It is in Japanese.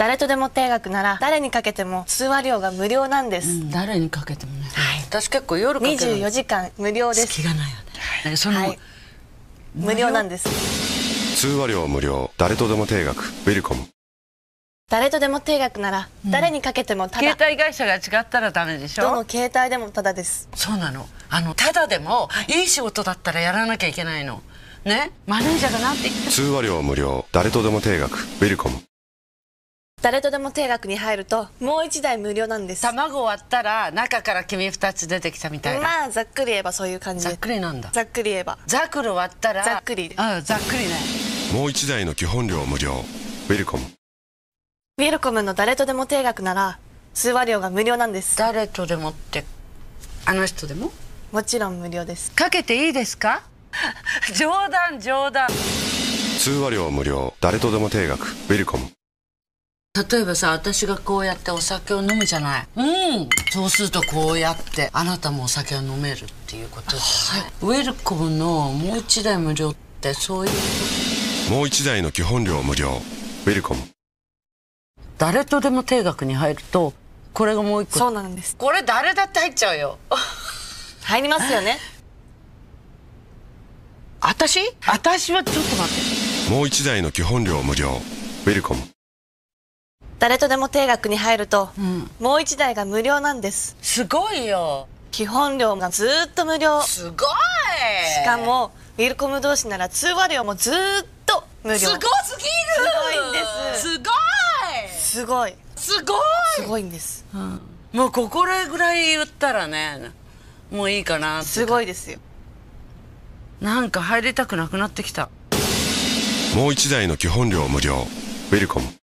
誰とでも定額なら誰にかけても通話料が無料なんです、うん、誰にかけてもね、はい、私結構夜かける24時間無料です隙がないよね、はい、その、はい、無料なんです通話料無料誰とでも定額ウェルコム誰とでも定額なら、誰にかけてもただ、携帯会社が違ったらダメでしょどの携帯でもただですそうなのあのただでもいい仕事だったらやらなきゃいけないのねマネージャーだなんて言って通話料無料誰とでも定額ウェルコム誰とでも定額に入るともう1台無料なんです卵割ったら中から君二2つ出てきたみたいなまあざっくり言えばそういう感じざっくりなんだざっくり言えばざクる割ったらざっくりああざっくりねもう1台の基本料無料ウェルコムウェルコムの誰とでも定額なら通話料が無料なんです誰とでもってあの人でももちろん無料ですかけていいですか 冗談冗談通話料無料誰とでも定額ウェルコム例えばさ私がこうやってお酒を飲むじゃないうんそうするとこうやってあなたもお酒を飲めるっていうことだよね、はい、ウェルコムのもう一台無料ってそういうもう一台の基本料無料ウェルコム誰とでも定額に入るとこれがもう一個そうなんですこれ誰だって入っちゃうよ入りますよね私私はちょっと待ってもう一台の基本料無料ウェルコム誰とでも定額に入ると、うん、もう一台が無料なんですすごいよ基本料がずっと無料すごいしかもウィルコム同士なら通話料もずっと無料すごすぎるすごいんですすごいすごいすごいんです、うん、もうここらぐらい言ったらねもういいかなすごいですよなんか入りたくなくなってきたもう一台の基本料無料ウィルコム